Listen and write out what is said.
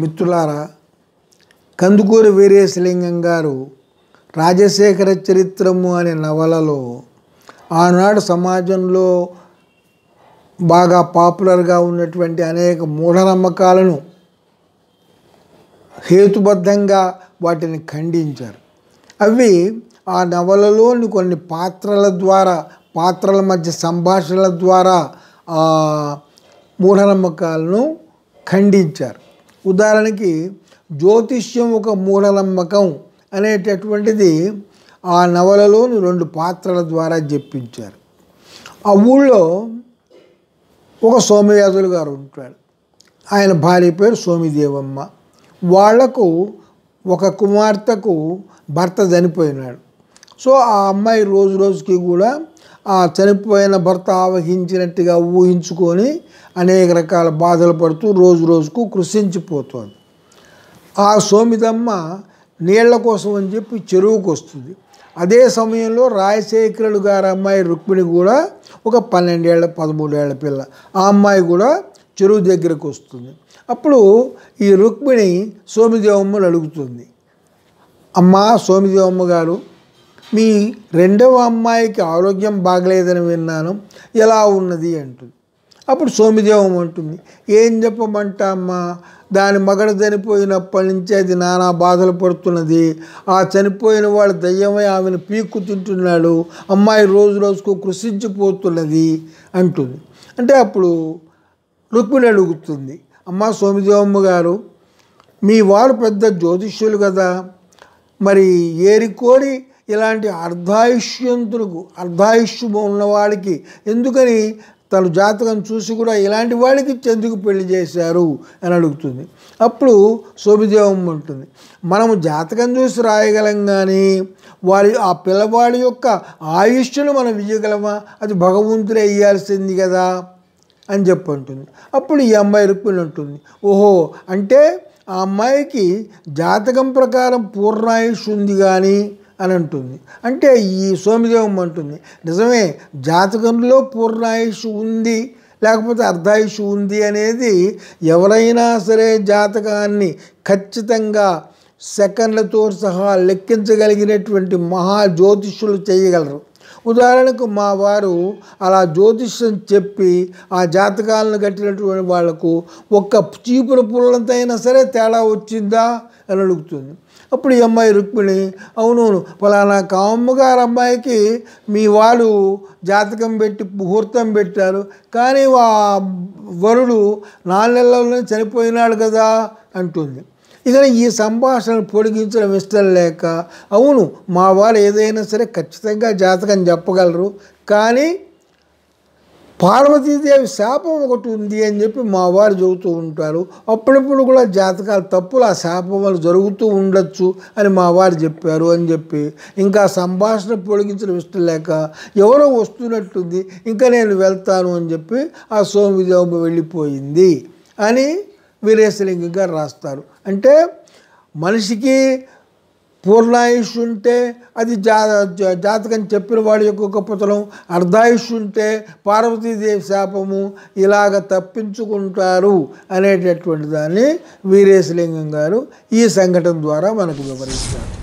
మిత్రులారా కందుకూరి వీరేశలింగం గారు రాజశేఖర చరిత్రము అనే నవలలో ఆనాడు సమాజంలో బాగా పాపులర్గా ఉన్నటువంటి అనేక మూఢనమ్మకాలను హేతుబద్ధంగా వాటిని ఖండించారు అవి ఆ నవలలోని కొన్ని పాత్రల ద్వారా పాత్రల మధ్య సంభాషణల ద్వారా మూఢనమ్మకాలను ఖండించారు ఉదాహరణకి జ్యోతిష్యం ఒక మూఢనమ్మకం అనేటటువంటిది ఆ నవలలోని రెండు పాత్రల ద్వారా చెప్పించారు ఆ ఊళ్ళో ఒక సోమయాజులు గారు ఉంటాడు ఆయన భార్య పేరు సోమిదేవమ్మ వాళ్లకు ఒక కుమార్తెకు భర్త చనిపోయినాడు సో ఆ అమ్మాయి రోజు రోజుకి కూడా ఆ చనిపోయిన భర్త ఆవహించినట్టుగా ఊహించుకొని అనేక రకాల బాధలు పడుతూ రోజు రోజుకు కృషించిపోతుంది ఆ సోమిదమ్మ నీళ్ల కోసం అని చెప్పి చెరువుకు వస్తుంది అదే సమయంలో రాయశేఖరుడు గారి అమ్మాయి రుక్మిణి కూడా ఒక పన్నెండేళ్ల పదమూడేళ్ల పిల్ల ఆ అమ్మాయి కూడా చెరువు దగ్గరకు వస్తుంది అప్పుడు ఈ రుక్మిణి సోమిదేవమ్మను అడుగుతుంది అమ్మ సోమిదేవమ్మ గారు మీ రెండవ అమ్మాయికి ఆరోగ్యం బాగలేదని విన్నాను ఎలా ఉన్నది అంటుంది అప్పుడు సోమిదేవం అంటుంది ఏం చెప్పమంటామ్మా దాని మగడ చనిపోయినప్పటి నుంచి అది నానా బాధలు పడుతున్నది ఆ చనిపోయిన వాడు దయ్యమై ఆమెను పీక్కు తింటున్నాడు అమ్మాయి రోజు రోజుకు కృషించిపోతున్నది అంటుంది అంటే అప్పుడు రుక్మిణి అడుగుతుంది అమ్మ సోమిదేవమ్మ గారు మీ వారు పెద్ద జ్యోతిష్యులు కదా మరి ఏరి కోరి ఇలాంటి అర్ధాయుష్యంతులకు అర్ధాయుష్యము ఉన్నవాడికి ఎందుకని తను జాతకం చూసి కూడా ఇలాంటి వాడికి ఎందుకు పెళ్లి చేశారు అని అడుగుతుంది అప్పుడు శోభిదేవం ఉంటుంది మనము జాతకం చూసి రాయగలం కానీ వారి ఆ పిల్లవాడి యొక్క ఆయుష్ను మనం ఇయ్యగలమా అది భగవంతుడే ఇవ్వాల్సింది కదా అని చెప్పంటుంది అప్పుడు ఈ అమ్మాయి రుక్కుని ఉంటుంది ఓహో అంటే ఆ అమ్మాయికి జాతకం ప్రకారం పూర్ణాయుష్ ఉంది కానీ అని అంటుంది అంటే ఈ సోమిదేవం అంటుంది నిజమే జాతకంలో పూర్ణాయుషు ఉంది లేకపోతే అర్ధాయుషు ఉంది అనేది ఎవరైనా సరే జాతకాన్ని ఖచ్చితంగా సెకండ్లతో సహా లెక్కించగలిగినటువంటి మహా జ్యోతిష్యులు చేయగలరు ఉదాహరణకు మా వారు అలా జ్యోతిష్యం చెప్పి ఆ జాతకాలను కట్టినటువంటి వాళ్లకు ఒక్క చీపుల పుల్లంతైనా సరే తేడా వచ్చిందా అని అడుగుతుంది అప్పుడు ఈ అమ్మాయి రుక్మిణి అవును ఫలానా కామమ్మగారు అమ్మాయికి మీ వాడు జాతకం పెట్టి ముహూర్తం పెట్టారు కానీ ఆ వరుడు నాలుగు నెలల్లోనే చనిపోయినాడు కదా అంటుంది ఇక ఈ సంభాషణ పొడిగించడం ఇష్టం లేక అవును మా వారు ఏదైనా సరే ఖచ్చితంగా జాతకం చెప్పగలరు కానీ పార్వతీదేవి శాపం ఒకటి ఉంది అని చెప్పి మా వారు చెబుతూ ఉంటారు అప్పుడప్పుడు కూడా జాతకాలు తప్పులు ఆ శాపం వల్ల జరుగుతూ ఉండొచ్చు అని మా వారు చెప్పారు అని చెప్పి ఇంకా సంభాషణ పొడిగించడం ఇష్టం లేక ఎవరో వస్తున్నట్టుంది ఇంకా నేను వెళ్తాను అని చెప్పి ఆ సోమిదేవి వెళ్ళిపోయింది అని వీరేశలింగంగా రాస్తారు అంటే మనిషికి పూర్ణాయుష్ ఉంటే అది జా జాతకం చెప్పిన వాడి యొక్క గొప్పతనం అర్ధాయుష్ ఉంటే పార్వతీదేవి శాపము ఇలాగ తప్పించుకుంటారు అనేటటువంటి దాన్ని వీరేశలింగం గారు ఈ సంఘటన ద్వారా మనకు వివరించారు